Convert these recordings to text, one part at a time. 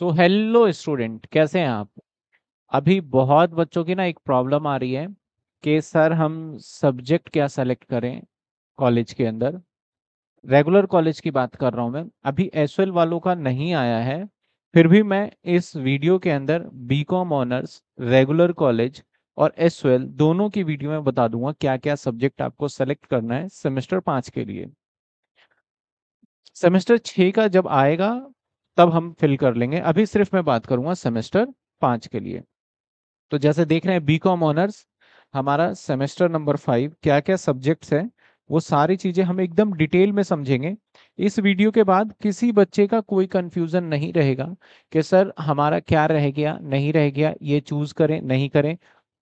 so hello student कैसे हैं आप अभी बहुत बच्चों की ना एक प्रॉब्लम आ रही है कि सर हम सब्जेक्ट क्या सेलेक्ट करें कॉलेज के अंदर रेगुलर कॉलेज की बात कर रहा हूं मैं अभी एस वालों का नहीं आया है फिर भी मैं इस वीडियो के अंदर B com honours regular college और एस दोनों की वीडियो में बता दूंगा क्या क्या सब्जेक्ट आपको सेलेक्ट करना है सेमेस्टर पाँच के लिए सेमेस्टर छः का जब आएगा तब हम फिल कर लेंगे अभी सिर्फ मैं बात करूंगा सेमेस्टर पांच के लिए तो जैसे देख रहे हैं बी कॉम ऑनर्स हमारा सेमेस्टर नंबर फाइव क्या क्या सब्जेक्ट्स हैं वो सारी चीजें हम एकदम डिटेल में समझेंगे इस वीडियो के बाद किसी बच्चे का कोई कंफ्यूजन नहीं रहेगा कि सर हमारा क्या रह गया नहीं रह गया ये चूज करें नहीं करें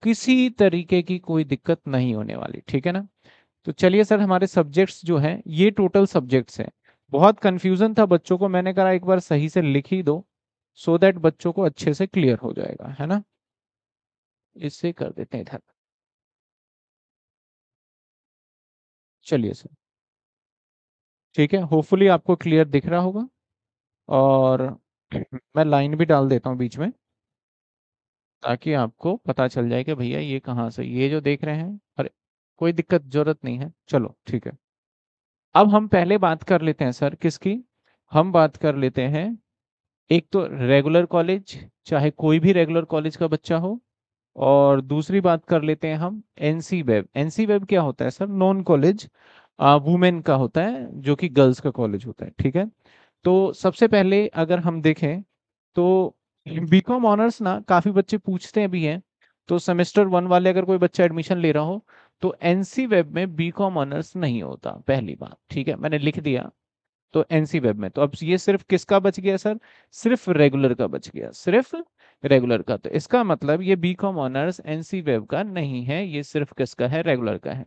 किसी तरीके की कोई दिक्कत नहीं होने वाली ठीक है ना तो चलिए सर हमारे सब्जेक्ट्स जो हैं ये टोटल सब्जेक्ट्स हैं बहुत कंफ्यूजन था बच्चों को मैंने कहा एक बार सही से लिख ही दो सो so दैट बच्चों को अच्छे से क्लियर हो जाएगा है ना इससे कर देते हैं इधर चलिए सर ठीक है होपफुली आपको क्लियर दिख रहा होगा और मैं लाइन भी डाल देता हूँ बीच में ताकि आपको पता चल जाए कि भैया ये कहाँ से ये जो देख रहे हैं अरे कोई दिक्कत जरूरत नहीं है चलो ठीक है अब हम पहले बात कर लेते हैं सर किसकी हम बात कर लेते हैं एक तो रेगुलर कॉलेज चाहे कोई भी रेगुलर कॉलेज का बच्चा हो और दूसरी बात कर लेते हैं हम एनसी वेब एनसी वेब क्या होता है सर नॉन कॉलेज वुमेन का होता है जो कि गर्ल्स का कॉलेज होता है ठीक है तो सबसे पहले अगर हम देखें तो बी कॉम ऑनर्स ना काफ़ी बच्चे पूछते भी हैं तो सेमेस्टर वन वाले अगर कोई बच्चा एडमिशन ले रहा हो तो एनसी वेब में बी कॉम ऑनर्स नहीं होता पहली बात ठीक है मैंने लिख दिया तो एनसी वेब में तो अब ये सिर्फ किसका बच गया सर सिर्फ रेगुलर का बच गया सिर्फ रेगुलर का तो इसका मतलब ये B com honours NC web का नहीं है ये सिर्फ किसका है रेगुलर का है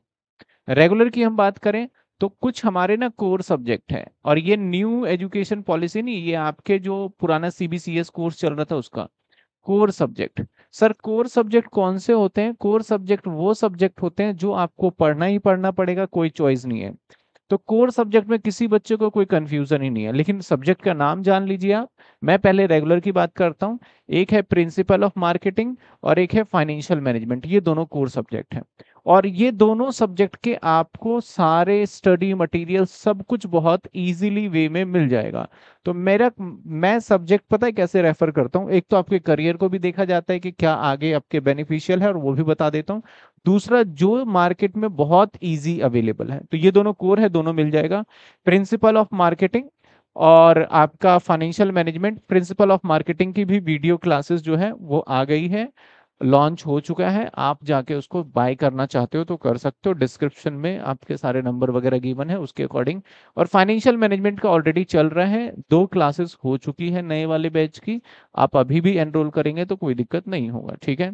रेगुलर की हम बात करें तो कुछ हमारे ना कोर सब्जेक्ट है और ये न्यू एजुकेशन पॉलिसी नहीं ये आपके जो पुराना सीबीसीएस कोर्स चल रहा था उसका core subject sir core subject कौन से होते हैं कोर सब्जेक्ट वो सब्जेक्ट होते हैं जो आपको पढ़ना ही पढ़ना पड़ेगा कोई चॉइस नहीं है तो कोर सब्जेक्ट में किसी बच्चे को कोई कंफ्यूजन ही नहीं है लेकिन सब्जेक्ट का नाम जान लीजिए आप मैं पहले रेगुलर की बात करता हूँ एक है प्रिंसिपल ऑफ मार्केटिंग और एक है फाइनेंशियल मैनेजमेंट ये दोनों कोर सब्जेक्ट हैं और ये दोनों सब्जेक्ट के आपको सारे स्टडी मटेरियल सब कुछ बहुत इजीली वे में मिल जाएगा तो मेरा मैं सब्जेक्ट पता है कैसे रेफर करता हूँ एक तो आपके करियर को भी देखा जाता है कि क्या आगे आपके बेनिफिशियल है और वो भी बता देता हूँ दूसरा जो मार्केट में बहुत इजी अवेलेबल है तो ये दोनों कोर है दोनों मिल जाएगा प्रिंसिपल ऑफ मार्केटिंग और आपका financial management principle of marketing की भी वीडियो क्लासेस जो है वो आ गई है लॉन्च हो चुका है आप जाके उसको बाय करना चाहते हो तो कर सकते हो डिस्क्रिप्शन में आपके सारे नंबर वगैरह गिवन है उसके अकॉर्डिंग और फाइनेंशियल मैनेजमेंट का ऑलरेडी चल रहा है दो क्लासेस हो चुकी है नए वाले बैच की आप अभी भी एनरोल करेंगे तो कोई दिक्कत नहीं होगा ठीक है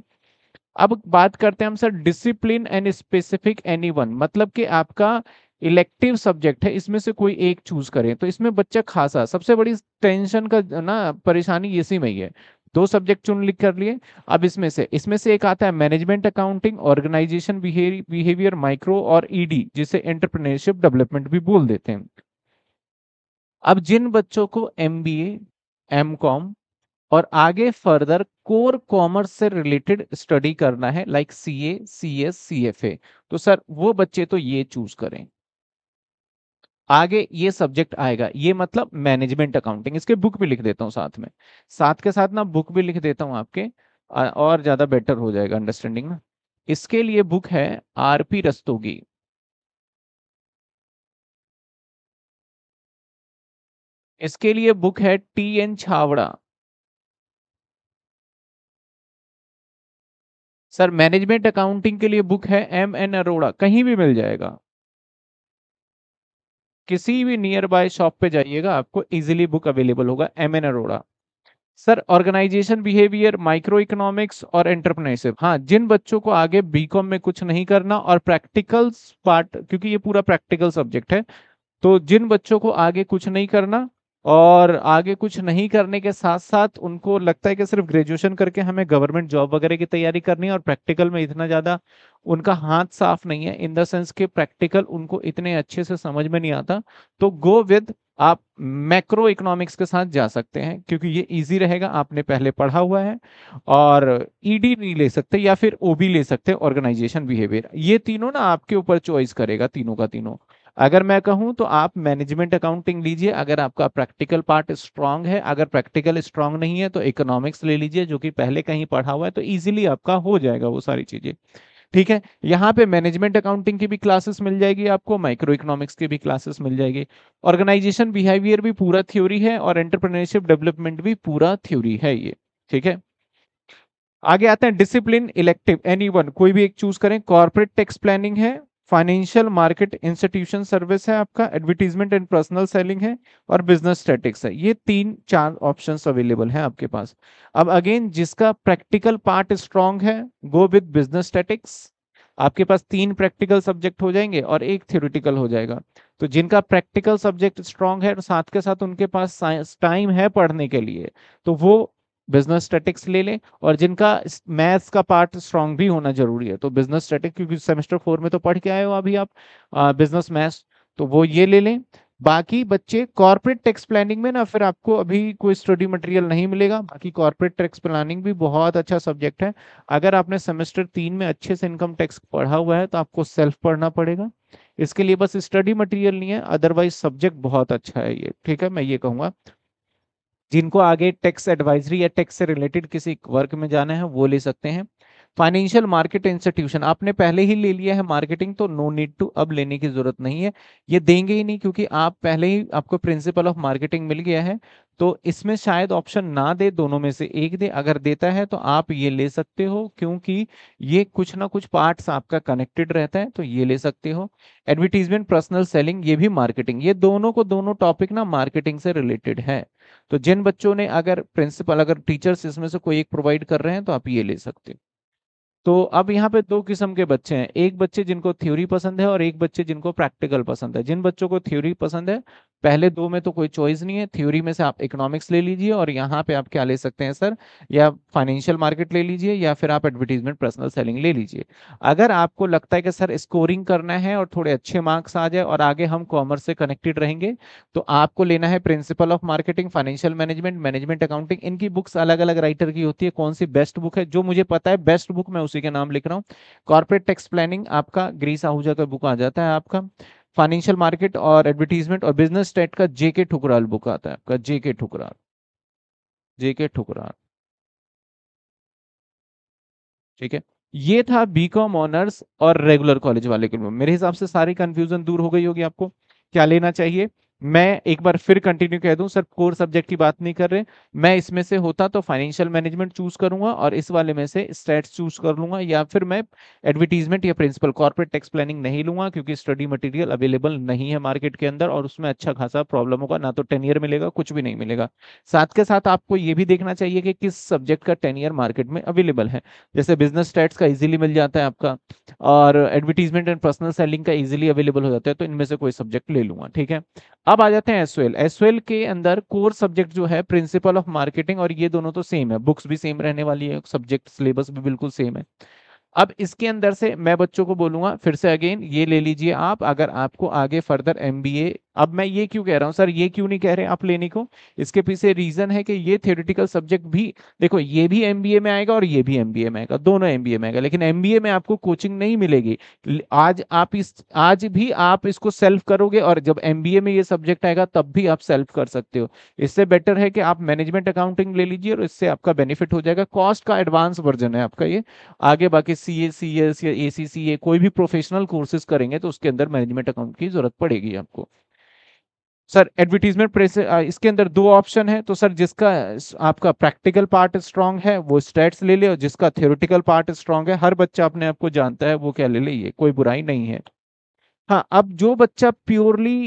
अब बात करते हैं हम sir discipline and specific any मतलब कि आपका इलेक्टिव सब्जेक्ट है इसमें से कोई एक चूज करें तो इसमें बच्चा खासा सबसे बड़ी टेंशन का ना परेशानी इसी में ही है दो सब्जेक्ट चुन लिख कर लिए अब इसमें से इसमें से एक आता है management accounting organisation behaviour micro और ईडी जिसे एंटरप्रेन्योरशिप डेवलपमेंट भी बोल देते हैं अब जिन बच्चों को एम बी एम कॉम और आगे फर्दर कोर कॉमर्स से रिलेटेड स्टडी करना है like C A C S C F A तो सर वो बच्चे तो ये चूज करें आगे ये सब्जेक्ट आएगा ये मतलब मैनेजमेंट अकाउंटिंग इसके बुक भी लिख देता हूँ साथ में साथ के साथ ना बुक भी लिख देता हूँ आपके और ज़्यादा बेटर हो जाएगा अंडरस्टैंडिंग में इसके लिए बुक है आर पी रस्तोगी इसके लिए बुक है टी एन छावड़ा सर मैनेजमेंट अकाउंटिंग के लिए बुक है एम एन अरोड़ा कहीं भी मिल जाएगा किसी भी नियर बाय शॉप पे जाइएगा आपको इजीली बुक अवेलेबल होगा M N Arora sir organisation behaviour micro economics और एंटरप्रेन्योरशिप हाँ जिन बच्चों को आगे बीकॉम में कुछ नहीं करना और प्रैक्टिकल्स पार्ट क्योंकि ये पूरा प्रैक्टिकल सब्जेक्ट है तो जिन बच्चों को आगे कुछ नहीं करना और आगे कुछ नहीं करने के साथ साथ उनको लगता है कि सिर्फ ग्रेजुएशन करके हमें गवर्नमेंट जॉब वगैरह की तैयारी करनी है और प्रैक्टिकल में इतना ज़्यादा उनका हाथ साफ नहीं है इन द सेंस कि प्रैक्टिकल उनको इतने अच्छे से समझ में नहीं आता तो गो विद आप मैक्रो इकोनॉमिक्स के साथ जा सकते हैं क्योंकि ये इजी रहेगा आपने पहले पढ़ा हुआ है और ईडी e नहीं ले सकते या फिर ओबी ले सकते ऑर्गेनाइजेशन बिहेवियर ये तीनों ना आपके ऊपर चॉइस करेगा तीनों का तीनों अगर मैं कहूं तो आप मैनेजमेंट अकाउंटिंग लीजिए अगर आपका प्रैक्टिकल पार्ट स्ट्रांग है अगर प्रैक्टिकल स्ट्रांग नहीं है तो इकोनॉमिक्स ले लीजिए जो कि पहले कहीं पढ़ा हुआ है तो इजीली आपका हो जाएगा वो सारी चीजें ठीक है यहाँ पे मैनेजमेंट अकाउंटिंग की भी क्लासेस मिल जाएगी आपको माइक्रो इकोनॉमिक्स की भी क्लासेस मिल जाएगी ऑर्गेनाइजेशन बिहेवियर भी पूरा थ्योरी है और एंटरप्रेन्योरशिप डेवलपमेंट भी पूरा थ्योरी है ये ठीक है आगे आते हैं डिसिप्लिन इलेक्टिव एनी कोई भी एक चूज करें कॉर्पोरेट टैक्स प्लानिंग है फाइनेंशियल मार्केट इंस्टीट्यूशन सर्विस है आपका एडवर्टीजमेंट एंड पर्सनल सेलिंग है और बिजनेस स्टेटिक्स है ये तीन चार ऑप्शंस अवेलेबल हैं आपके पास अब अगेन जिसका प्रैक्टिकल पार्ट स्ट्रांग है गो विद बिजनेस स्टेटिक्स आपके पास तीन प्रैक्टिकल सब्जेक्ट हो जाएंगे और एक थ्योरिटिकल हो जाएगा तो जिनका प्रैक्टिकल सब्जेक्ट स्ट्रांग है और साथ के साथ उनके पास टाइम है पढ़ने के लिए तो वो बिजनेस स्टेटिक्स ले लें और जिनका मैथ्स का पार्ट स्ट्रांग भी होना जरूरी है तो बिजनेस स्टेटिक्स क्योंकि सेमेस्टर फोर में तो पढ़ के आए हो अभी आप बिजनेस मैथ्स तो वो ये ले लें बाकी बच्चे कॉर्पोरेट टैक्स प्लानिंग में ना फिर आपको अभी कोई स्टडी मटेरियल नहीं मिलेगा बाकी कॉर्पोरेट टैक्स प्लानिंग भी बहुत अच्छा सब्जेक्ट है अगर आपने सेमेस्टर तीन में अच्छे से इनकम टैक्स पढ़ा हुआ है तो आपको सेल्फ पढ़ना पड़ेगा इसके लिए बस स्टडी मटेरियल नहीं है अदरवाइज सब्जेक्ट बहुत अच्छा है ये ठीक है मैं ये कहूँगा जिनको आगे टैक्स एडवाइजरी या टैक्स से रिलेटेड किसी वर्क में जाना है वो ले सकते हैं फाइनेंशियल मार्केट इंस्टीट्यूशन आपने पहले ही ले लिया है मार्केटिंग तो नो नीड टू अब लेने की जरूरत नहीं है ये देंगे ही नहीं क्योंकि आप पहले ही आपको प्रिंसिपल ऑफ मार्केटिंग मिल गया है तो इसमें शायद ऑप्शन ना दे दोनों में से एक दे अगर देता है तो आप ये ले सकते हो क्योंकि ये कुछ ना कुछ पार्ट्स आपका कनेक्टेड रहता है तो ये ले सकते हो एडवर्टीजमेंट पर्सनल सेलिंग ये भी मार्केटिंग ये दोनों को दोनों टॉपिक ना मार्केटिंग से रिलेटेड है तो जिन बच्चों ने अगर प्रिंसिपल अगर टीचर्स इसमें से कोई एक प्रोवाइड कर रहे हैं तो आप ये ले सकते हो तो अब यहाँ पे दो किस्म के बच्चे हैं एक बच्चे जिनको थ्योरी पसंद है और एक बच्चे जिनको प्रैक्टिकल पसंद है जिन बच्चों को थ्योरी पसंद है पहले दो में तो कोई चॉइस नहीं है थ्योरी में से आप इकोनॉमिक्स ले लीजिए और यहाँ पे आप क्या ले सकते हैं सर या फाइनेंशियल मार्केट ले लीजिए या फिर आप एडवर्टीजमेंट पर्सनल सेलिंग ले लीजिए अगर आपको लगता है कि सर स्कोरिंग करना है और थोड़े अच्छे मार्क्स आ जाए और आगे हम कॉमर्स से कनेक्टेड रहेंगे तो आपको लेना है principle of marketing financial management management accounting इनकी बुक्स अलग अलग राइटर की होती है कौन सी बेस्ट बुक है जो मुझे पता है बेस्ट बुक मैं उसी के नाम लिख रहा हूँ कॉर्पोरेट टैक्स प्लानिंग आपका ग्रीस आहूजा का बुक आ जाता है आपका फाइनेंशियल मार्केट और एडवर्टीजमेंट और बिजनेस स्टेट का जेके ठुकराल बुक आता है आपका जेके ठुकराल जेके ठुकराल ठीक है ये था बीकॉम ऑनर्स और रेगुलर कॉलेज वाले के लिए मेरे हिसाब से सारी कंफ्यूजन दूर हो गई होगी आपको क्या लेना चाहिए मैं एक बार फिर कंटिन्यू कह दूं सर कोर सब्जेक्ट की बात नहीं कर रहे मैं इसमें से होता तो फाइनेंशियल मैनेजमेंट चूज करूंगा और इस वाले में से स्टेट्स चूज कर लूंगा या फिर मैं एडवर्टीजमेंट या प्रिंसिपल कॉर्पोरेट टैक्स प्लानिंग नहीं लूंगा क्योंकि स्टडी मटेरियल अवेलेबल नहीं है मार्केट के अंदर और उसमें अच्छा खासा प्रॉब्लम होगा ना तो टेन ईयर मिलेगा कुछ भी नहीं मिलेगा साथ के साथ आपको ये भी देखना चाहिए कि किस सब्जेक्ट का टेन ईयर मार्केट में अवेलेबल है जैसे बिजनेस स्टेट्स का इजिली मिल जाता है आपका और एडवर्टीजमेंट एंड पर्सनल सेलिंग का इजिली अवेलेबल हो जाता है तो इनमें से कोई सब्जेक्ट ले लूंगा ठीक है अब आ जाते हैं एसओएल एसओएल के अंदर कोर सब्जेक्ट जो है प्रिंसिपल ऑफ मार्केटिंग और ये दोनों तो सेम है बुक्स भी सेम रहने वाली है सब्जेक्ट सिलेबस भी बिल्कुल सेम है अब इसके अंदर से मैं बच्चों को बोलूंगा फिर से अगेन ये ले लीजिए आप अगर आपको आगे फर्दर एम अब मैं ये क्यों कह रहा हूँ सर ये क्यों नहीं कह रहे आप लेने को इसके पीछे रीजन है कि ये थियोरिटिकल सब्जेक्ट भी देखो ये भी एम में आएगा और ये भी एम में आएगा दोनों एम में आएगा लेकिन एम में आपको कोचिंग नहीं मिलेगी आज आप इस आज भी आप इसको सेल्फ करोगे और जब एम में ये सब्जेक्ट आएगा तब भी आप सेल्फ कर सकते हो इससे बेटर है कि आप मैनेजमेंट अकाउंटिंग ले लीजिए और इससे आपका बेनिफिट हो जाएगा कॉस्ट का एडवांस वर्जन है आपका ये आगे बाकी सी ए सी एस या ए सी सी ए कोई भी प्रोफेशनल कोर्सेज करेंगे तो उसके अंदर मैनेजमेंट अकाउंट की जरूरत पड़ेगी आपको सर एडवर्टीजमेंट प्रेस इसके अंदर दो ऑप्शन है तो सर जिसका आपका प्रैक्टिकल पार्ट स्ट्रांग है वो स्टेट्स ले ले और जिसका थियोरिटिकल पार्ट स्ट्रांग है हर बच्चा अपने आप को जानता है वो क्या ले ले ये कोई बुराई नहीं है हाँ अब जो बच्चा प्योरली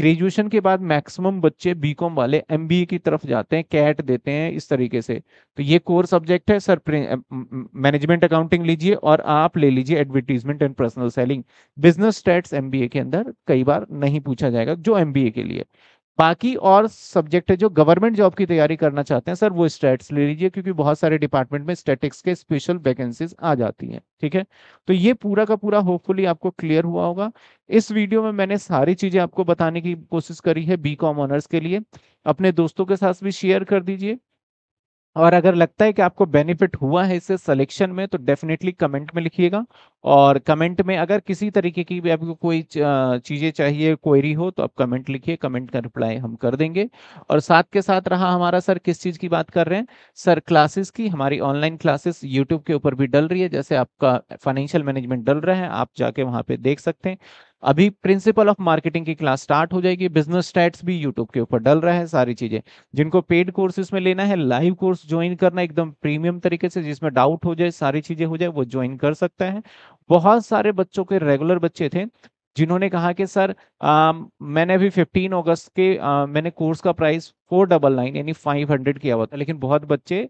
ग्रेजुएशन के बाद मैक्सिमम बच्चे बीकॉम वाले एमबीए की तरफ जाते हैं कैट देते हैं इस तरीके से तो ये कोर सब्जेक्ट है सर मैनेजमेंट अकाउंटिंग लीजिए और आप ले लीजिए advertisement and personal selling business stats MBA के अंदर कई बार नहीं पूछा जाएगा जो एमबीए के लिए बाकी और सब्जेक्ट है जो गवर्नमेंट जॉब की तैयारी करना चाहते हैं सर वो स्टेट्स ले लीजिए क्योंकि बहुत सारे डिपार्टमेंट में स्टेटिक्स के स्पेशल वैकेंसीज आ जाती हैं ठीक है तो ये पूरा का पूरा होपफुली आपको क्लियर हुआ होगा इस वीडियो में मैंने सारी चीजें आपको बताने की कोशिश करी है बी कॉम ऑनर्स के लिए अपने दोस्तों के साथ भी शेयर कर दीजिए और अगर लगता है कि आपको बेनिफिट हुआ है इससे सिलेक्शन में तो डेफिनेटली कमेंट में लिखिएगा और कमेंट में अगर किसी तरीके की भी आपको कोई चीज़ें चाहिए क्वेरी हो तो आप कमेंट लिखिए कमेंट का रिप्लाई हम कर देंगे और साथ के साथ रहा हमारा सर किस चीज़ की बात कर रहे हैं सर क्लासेस की हमारी ऑनलाइन क्लासेस यूट्यूब के ऊपर भी डल रही है जैसे आपका फाइनेंशियल मैनेजमेंट डल रहा है आप जाके वहाँ पर देख सकते हैं अभी प्रिंसिपल ऑफ मार्केटिंग की क्लास स्टार्ट हो जाएगी बिजनेस स्टैट्स भी यूट्यूब के ऊपर डल रहा है सारी चीजें जिनको पेड कोर्सेस में लेना है लाइव कोर्स ज्वाइन करना एकदम प्रीमियम तरीके से जिसमें डाउट हो जाए सारी चीजें हो जाए वो ज्वाइन कर सकता है बहुत सारे बच्चों के रेगुलर बच्चे थे जिन्होंने कहा कि सर आ, मैंने अभी 15 अगस्त के आ, मैंने कोर्स का प्राइस फोर डबल नाइन यानी फाइव हंड्रेड किया हुआ था लेकिन बहुत बच्चे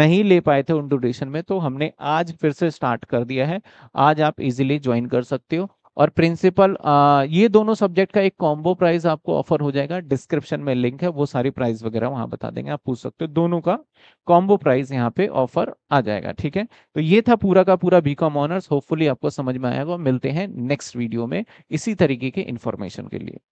नहीं ले पाए थे उन ड्यूरेशन में तो हमने आज फिर से स्टार्ट कर दिया है आज आप इजीली ज्वाइन कर सकते हो और प्रिंसिपल ये दोनों सब्जेक्ट का एक कॉम्बो प्राइस आपको ऑफर हो जाएगा डिस्क्रिप्शन में लिंक है वो सारी प्राइस वगैरह वहां बता देंगे आप पूछ सकते हो दोनों का कॉम्बो प्राइस यहाँ पे ऑफर आ जाएगा ठीक है तो ये था पूरा का पूरा बी कॉम ऑनर्स होपफुली आपको समझ में आएगा मिलते हैं नेक्स्ट वीडियो में इसी तरीके के इन्फॉर्मेशन के लिए